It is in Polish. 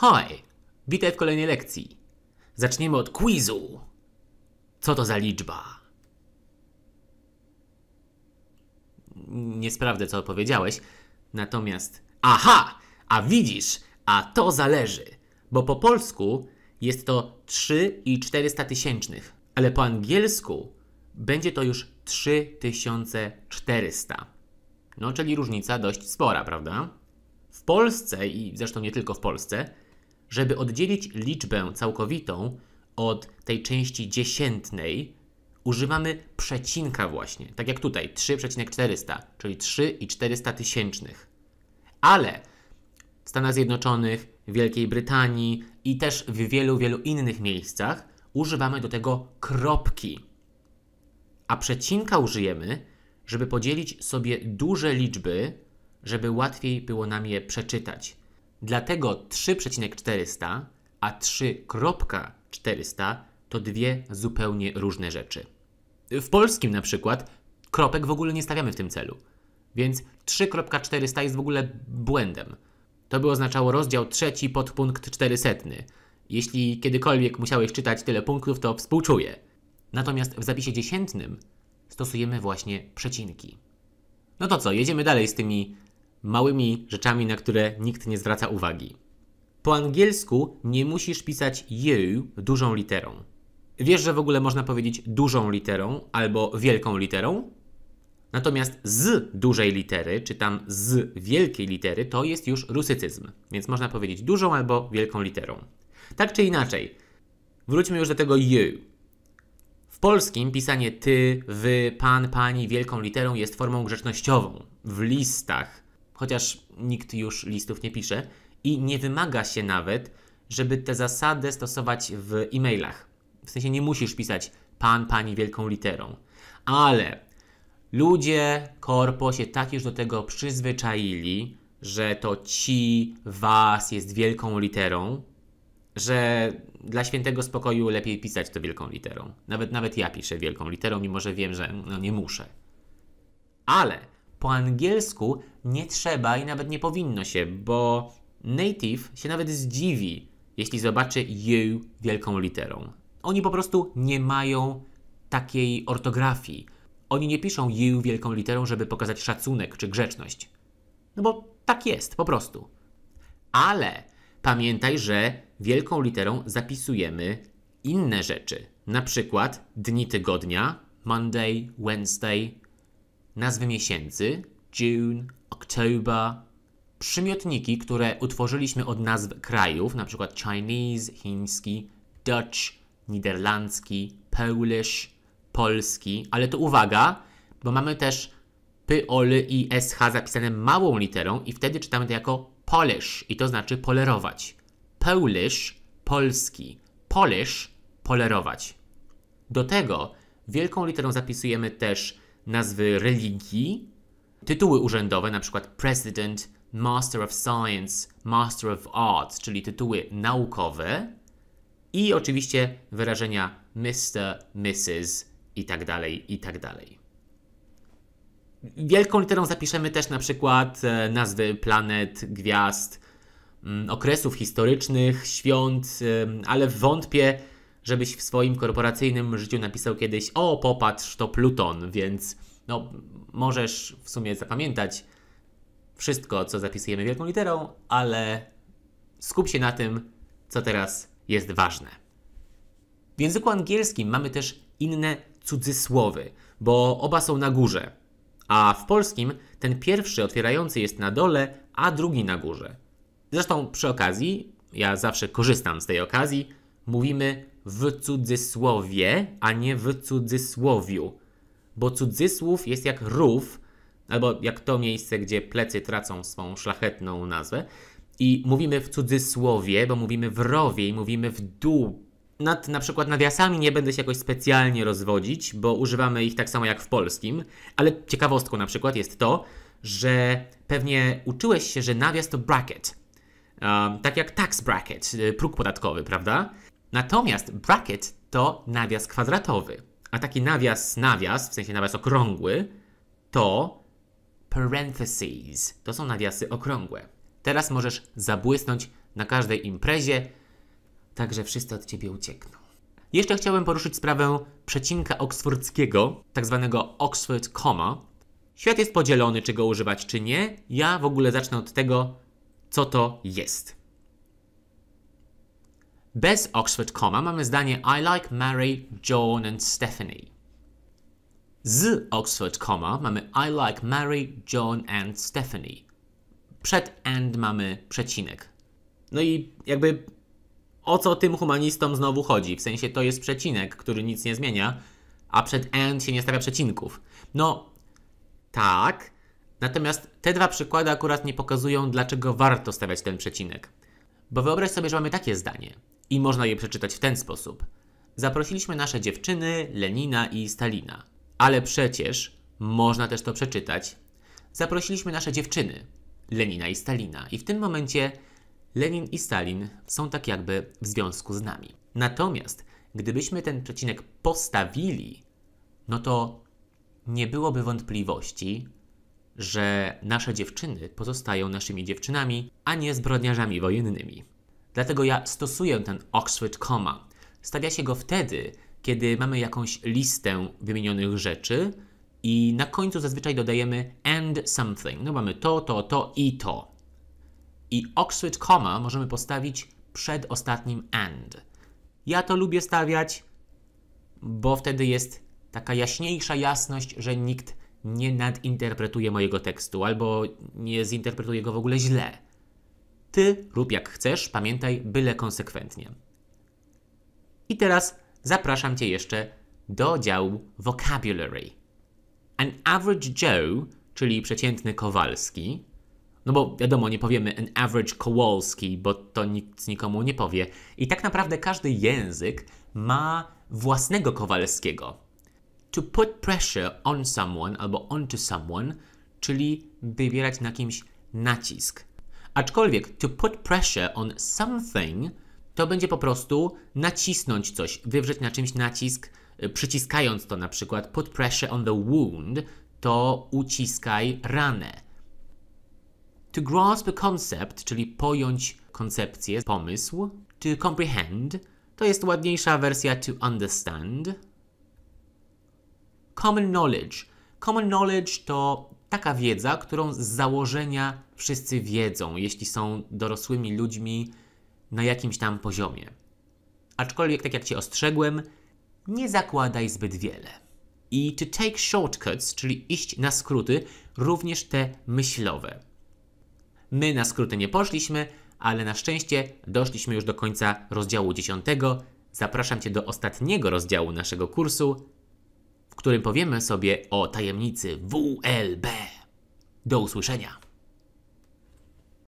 Hi! Witaj w kolejnej lekcji. Zaczniemy od quizu. Co to za liczba? Nie sprawdzę, co odpowiedziałeś. Natomiast... Aha! A widzisz, a to zależy. Bo po polsku jest to 3 i 400 tysięcznych. Ale po angielsku będzie to już 3400. No, czyli różnica dość spora, prawda? W Polsce i zresztą nie tylko w Polsce, żeby oddzielić liczbę całkowitą od tej części dziesiętnej, używamy przecinka właśnie, tak jak tutaj 3,400, czyli 3 i 400 tysięcznych. Ale w Stanach Zjednoczonych, Wielkiej Brytanii i też w wielu, wielu innych miejscach używamy do tego kropki. A przecinka użyjemy, żeby podzielić sobie duże liczby żeby łatwiej było nam je przeczytać. Dlatego 3,400 a 3,400 to dwie zupełnie różne rzeczy. W polskim na przykład kropek w ogóle nie stawiamy w tym celu, więc 3,400 jest w ogóle błędem. To by oznaczało rozdział trzeci podpunkt 400. Jeśli kiedykolwiek musiałeś czytać tyle punktów, to współczuję. Natomiast w zapisie dziesiętnym stosujemy właśnie przecinki. No to co, jedziemy dalej z tymi małymi rzeczami, na które nikt nie zwraca uwagi. Po angielsku nie musisz pisać you dużą literą. Wiesz, że w ogóle można powiedzieć dużą literą albo wielką literą? Natomiast z dużej litery, czy tam z wielkiej litery, to jest już rusycyzm, więc można powiedzieć dużą albo wielką literą. Tak czy inaczej, wróćmy już do tego you. W polskim pisanie ty, wy, pan, pani wielką literą jest formą grzecznościową. W listach, chociaż nikt już listów nie pisze i nie wymaga się nawet, żeby tę zasadę stosować w e-mailach. W sensie nie musisz pisać pan, pani wielką literą. Ale ludzie, korpo się tak już do tego przyzwyczaili, że to ci, was jest wielką literą, że dla świętego spokoju lepiej pisać to wielką literą. Nawet, nawet ja piszę wielką literą, mimo że wiem, że no nie muszę. Ale po angielsku nie trzeba i nawet nie powinno się, bo native się nawet zdziwi, jeśli zobaczy you wielką literą. Oni po prostu nie mają takiej ortografii. Oni nie piszą you wielką literą, żeby pokazać szacunek czy grzeczność. No bo tak jest, po prostu. Ale pamiętaj, że wielką literą zapisujemy inne rzeczy. Na przykład dni tygodnia, Monday, Wednesday, nazwy miesięcy June, October, przymiotniki, które utworzyliśmy od nazw krajów, np. Chinese, chiński, Dutch, niderlandzki, Polish, polski, ale to uwaga, bo mamy też o, l i sh zapisane małą literą i wtedy czytamy to jako polish i to znaczy polerować. Polish, polski, polish, polerować. Do tego wielką literą zapisujemy też nazwy religii, tytuły urzędowe, na przykład President, Master of Science, Master of Arts, czyli tytuły naukowe i oczywiście wyrażenia Mr., Mrs. i tak dalej, i tak dalej. Wielką literą zapiszemy też na przykład e, nazwy planet, gwiazd, mm, okresów historycznych, świąt, ale wątpię, żebyś w swoim korporacyjnym życiu napisał kiedyś: O, popatrz, to Pluton, więc no, możesz w sumie zapamiętać wszystko, co zapisujemy wielką literą, ale skup się na tym, co teraz jest ważne. W języku angielskim mamy też inne cudzysłowy, bo oba są na górze. A w polskim ten pierwszy otwierający jest na dole, a drugi na górze. Zresztą przy okazji, ja zawsze korzystam z tej okazji, mówimy w cudzysłowie, a nie w cudzysłowiu. Bo cudzysłów jest jak rów, albo jak to miejsce, gdzie plecy tracą swą szlachetną nazwę. I mówimy w cudzysłowie, bo mówimy w rowie i mówimy w dół. Nad na przykład nawiasami nie będę się jakoś specjalnie rozwodzić, bo używamy ich tak samo jak w polskim. Ale ciekawostką na przykład jest to, że pewnie uczyłeś się, że nawias to bracket. Um, tak jak tax bracket, y, próg podatkowy, prawda? Natomiast bracket to nawias kwadratowy, a taki nawias, nawias, w sensie nawias okrągły, to parentheses. To są nawiasy okrągłe. Teraz możesz zabłysnąć na każdej imprezie, także wszyscy od ciebie uciekną. Jeszcze chciałbym poruszyć sprawę przecinka oksfordzkiego, tak zwanego Oxford comma. Świat jest podzielony, czy go używać, czy nie. Ja w ogóle zacznę od tego, co to jest. Bez Oxford comma mamy zdanie I like Mary, John and Stephanie. Z Oxford comma mamy I like Mary, John and Stephanie. Przed and mamy przecinek. No i jakby o co tym humanistom znowu chodzi? W sensie to jest przecinek, który nic nie zmienia, a przed and się nie stawia przecinków. No tak, natomiast te dwa przykłady akurat nie pokazują, dlaczego warto stawiać ten przecinek. Bo wyobraź sobie, że mamy takie zdanie i można je przeczytać w ten sposób. Zaprosiliśmy nasze dziewczyny, Lenina i Stalina. Ale przecież można też to przeczytać. Zaprosiliśmy nasze dziewczyny, Lenina i Stalina. I w tym momencie Lenin i Stalin są tak jakby w związku z nami. Natomiast gdybyśmy ten przecinek postawili, no to nie byłoby wątpliwości, że nasze dziewczyny pozostają naszymi dziewczynami, a nie zbrodniarzami wojennymi. Dlatego ja stosuję ten Oxford comma. Stawia się go wtedy, kiedy mamy jakąś listę wymienionych rzeczy i na końcu zazwyczaj dodajemy and something. No mamy to, to, to i to. I Oxford comma możemy postawić przed ostatnim and. Ja to lubię stawiać, bo wtedy jest taka jaśniejsza jasność, że nikt nie nadinterpretuje mojego tekstu albo nie zinterpretuje go w ogóle źle. Ty rób jak chcesz, pamiętaj, byle konsekwentnie. I teraz zapraszam Cię jeszcze do działu vocabulary. An average Joe, czyli przeciętny Kowalski, no bo wiadomo, nie powiemy an average Kowalski, bo to nikt nikomu nie powie. I tak naprawdę każdy język ma własnego Kowalskiego. To put pressure on someone albo onto someone, czyli wywierać na kimś nacisk. Aczkolwiek to put pressure on something to będzie po prostu nacisnąć coś, wywrzeć na czymś nacisk, y, przyciskając to na przykład put pressure on the wound, to uciskaj ranę. To grasp a concept, czyli pojąć koncepcję, pomysł. To comprehend to jest ładniejsza wersja to understand. Common knowledge. Common knowledge to taka wiedza, którą z założenia wszyscy wiedzą, jeśli są dorosłymi ludźmi na jakimś tam poziomie. Aczkolwiek, tak jak Cię ostrzegłem, nie zakładaj zbyt wiele. I to take shortcuts, czyli iść na skróty, również te myślowe. My na skróty nie poszliśmy, ale na szczęście doszliśmy już do końca rozdziału 10. Zapraszam Cię do ostatniego rozdziału naszego kursu którym powiemy sobie o tajemnicy WLB. Do usłyszenia.